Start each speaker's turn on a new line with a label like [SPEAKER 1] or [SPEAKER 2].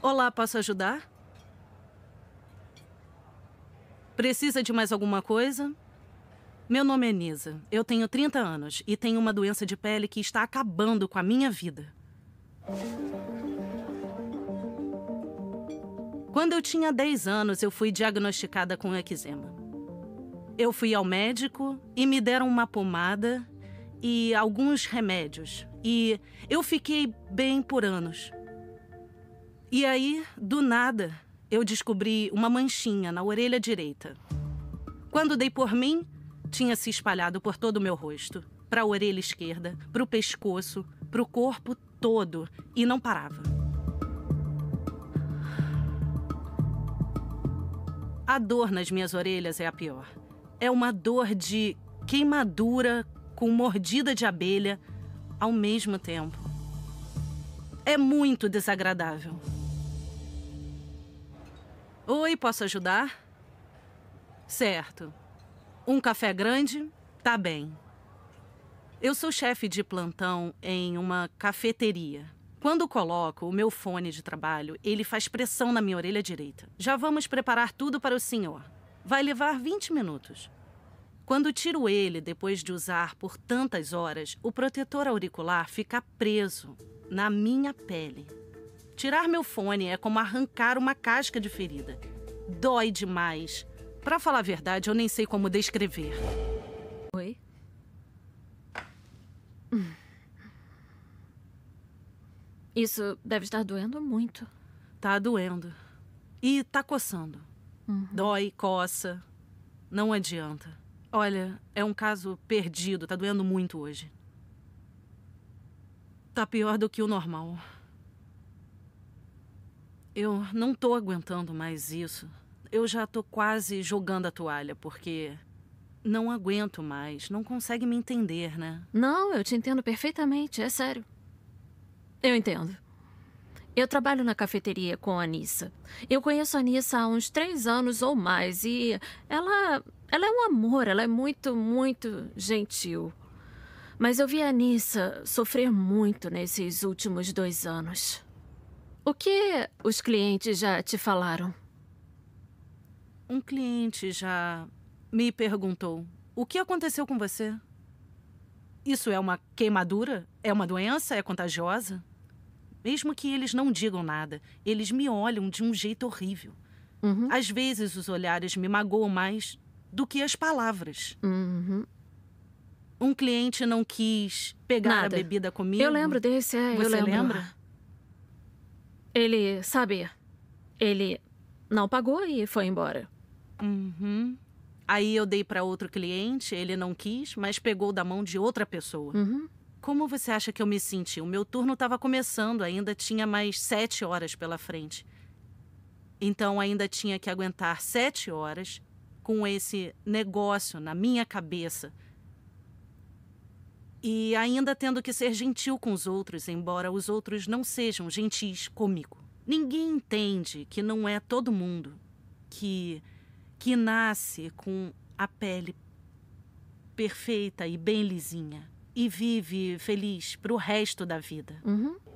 [SPEAKER 1] Olá, posso ajudar? Precisa de mais alguma coisa? Meu nome é Nisa. Eu tenho 30 anos e tenho uma doença de pele que está acabando com a minha vida. Quando eu tinha 10 anos, eu fui diagnosticada com eczema. Eu fui ao médico e me deram uma pomada e alguns remédios. E eu fiquei bem por anos. E aí, do nada, eu descobri uma manchinha na orelha direita. Quando dei por mim, tinha se espalhado por todo o meu rosto, para a orelha esquerda, para o pescoço, para o corpo todo, e não parava. A dor nas minhas orelhas é a pior. É uma dor de queimadura com mordida de abelha ao mesmo tempo. É muito desagradável. Oi, posso ajudar? Certo. Um café grande? Tá bem. Eu sou chefe de plantão em uma cafeteria. Quando coloco o meu fone de trabalho, ele faz pressão na minha orelha direita. Já vamos preparar tudo para o senhor. Vai levar 20 minutos. Quando tiro ele depois de usar por tantas horas, o protetor auricular fica preso na minha pele. Tirar meu fone é como arrancar uma casca de ferida. Dói demais. Para falar a verdade, eu nem sei como descrever. Oi?
[SPEAKER 2] Isso deve estar doendo muito. Tá doendo.
[SPEAKER 1] E tá coçando. Uhum. Dói, coça. Não adianta. Olha, é um caso perdido. Tá doendo muito hoje. Tá pior do que o normal. Eu não tô aguentando mais isso. Eu já tô quase jogando a toalha, porque não aguento mais. Não consegue me entender, né?
[SPEAKER 2] Não, eu te entendo perfeitamente, é sério. Eu entendo. Eu trabalho na cafeteria com a Anissa. Eu conheço a Anissa há uns três anos ou mais e ela, ela é um amor, ela é muito, muito gentil. Mas eu vi a Anissa sofrer muito nesses últimos dois anos. O que os clientes já te falaram?
[SPEAKER 1] Um cliente já me perguntou: O que aconteceu com você? Isso é uma queimadura? É uma doença? É contagiosa? Mesmo que eles não digam nada, eles me olham de um jeito horrível. Uhum. Às vezes os olhares me magoam mais do que as palavras. Uhum. Um cliente não quis pegar nada. a bebida comigo. Eu lembro
[SPEAKER 2] desse, é, Você eu lembro. lembra? Ele, sabe, ele não pagou e
[SPEAKER 1] foi embora. Uhum. Aí eu dei para outro cliente, ele não quis, mas pegou da mão de outra pessoa. Uhum. Como você acha que eu me senti? O meu turno estava começando, ainda tinha mais sete horas pela frente. Então ainda tinha que aguentar sete horas com esse negócio na minha cabeça e ainda tendo que ser gentil com os outros, embora os outros não sejam gentis comigo. Ninguém entende que não é todo mundo que que nasce com a pele perfeita e bem lisinha e vive feliz para o resto da vida.
[SPEAKER 2] Uhum.